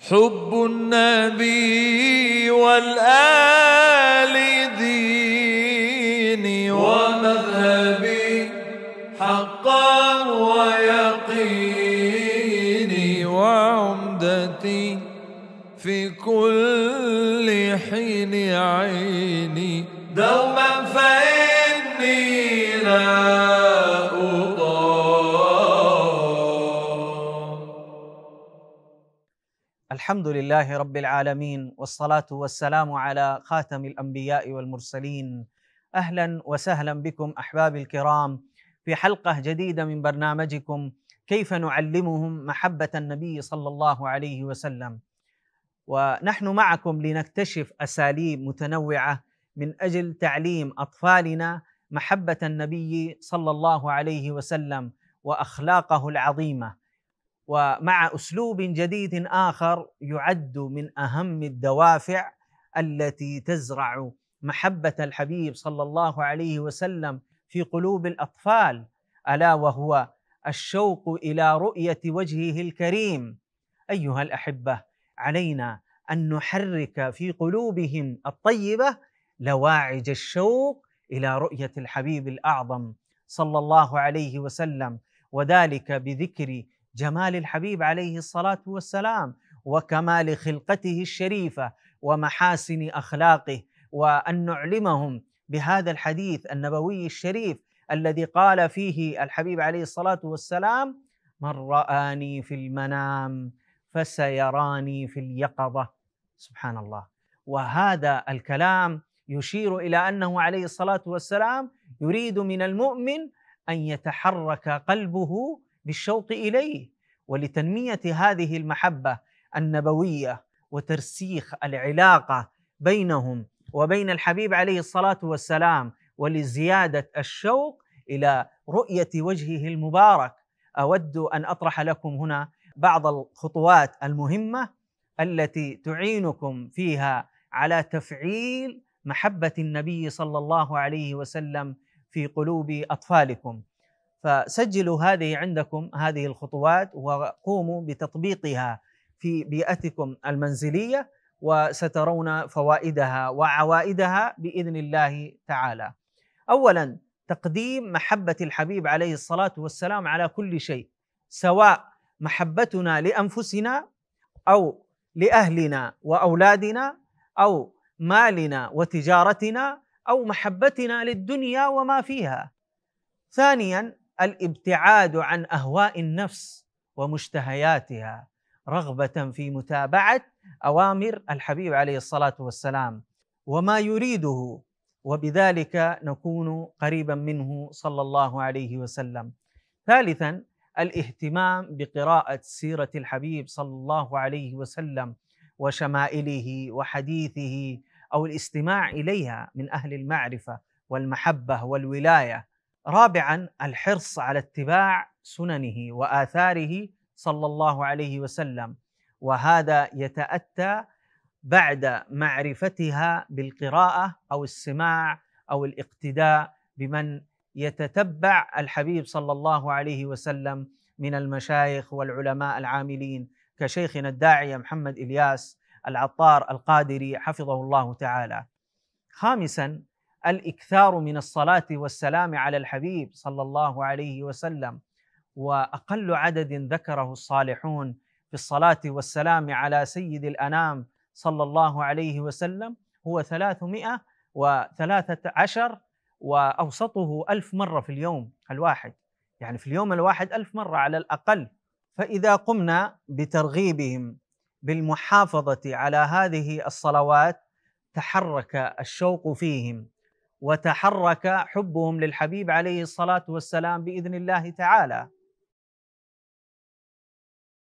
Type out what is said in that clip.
حب النبي والآل ديني ومذهبي حقا ويقيني وعمدتي في كل حين عيني دوما فاتي الحمد لله رب العالمين والصلاه والسلام على خاتم الانبياء والمرسلين اهلا وسهلا بكم احبابي الكرام في حلقه جديده من برنامجكم كيف نعلمهم محبه النبي صلى الله عليه وسلم ونحن معكم لنكتشف اساليب متنوعه من اجل تعليم اطفالنا محبه النبي صلى الله عليه وسلم واخلاقه العظيمه ومع اسلوب جديد اخر يعد من اهم الدوافع التي تزرع محبه الحبيب صلى الله عليه وسلم في قلوب الاطفال الا وهو الشوق الى رؤيه وجهه الكريم ايها الاحبه علينا ان نحرك في قلوبهم الطيبه لواعج الشوق الى رؤيه الحبيب الاعظم صلى الله عليه وسلم وذلك بذكر جمال الحبيب عليه الصلاه والسلام وكمال خلقته الشريفه ومحاسن اخلاقه وان نعلمهم بهذا الحديث النبوي الشريف الذي قال فيه الحبيب عليه الصلاه والسلام من راني في المنام فسيراني في اليقظه سبحان الله وهذا الكلام يشير الى انه عليه الصلاه والسلام يريد من المؤمن ان يتحرك قلبه بالشوق اليه ولتنميه هذه المحبه النبويه وترسيخ العلاقه بينهم وبين الحبيب عليه الصلاه والسلام ولزياده الشوق الى رؤيه وجهه المبارك اود ان اطرح لكم هنا بعض الخطوات المهمه التي تعينكم فيها على تفعيل محبه النبي صلى الله عليه وسلم في قلوب اطفالكم فسجلوا هذه عندكم هذه الخطوات وقوموا بتطبيقها في بيئتكم المنزليه وسترون فوائدها وعوائدها باذن الله تعالى. اولا تقديم محبه الحبيب عليه الصلاه والسلام على كل شيء سواء محبتنا لانفسنا او لاهلنا واولادنا او مالنا وتجارتنا او محبتنا للدنيا وما فيها. ثانيا الابتعاد عن اهواء النفس ومشتهياتها رغبه في متابعه اوامر الحبيب عليه الصلاه والسلام وما يريده وبذلك نكون قريبا منه صلى الله عليه وسلم. ثالثا الاهتمام بقراءه سيره الحبيب صلى الله عليه وسلم وشمائله وحديثه او الاستماع اليها من اهل المعرفه والمحبه والولايه رابعا الحرص على اتباع سننه واثاره صلى الله عليه وسلم وهذا يتاتى بعد معرفتها بالقراءه او السماع او الاقتداء بمن يتتبع الحبيب صلى الله عليه وسلم من المشايخ والعلماء العاملين كشيخنا الداعيه محمد الياس العطار القادري حفظه الله تعالى. خامسا الاكثار من الصلاه والسلام على الحبيب صلى الله عليه وسلم واقل عدد ذكره الصالحون في الصلاه والسلام على سيد الانام صلى الله عليه وسلم هو 313 واوسطه ألف مره في اليوم الواحد يعني في اليوم الواحد ألف مره على الاقل فاذا قمنا بترغيبهم بالمحافظه على هذه الصلوات تحرك الشوق فيهم وتحرك حبهم للحبيب عليه الصلاه والسلام باذن الله تعالى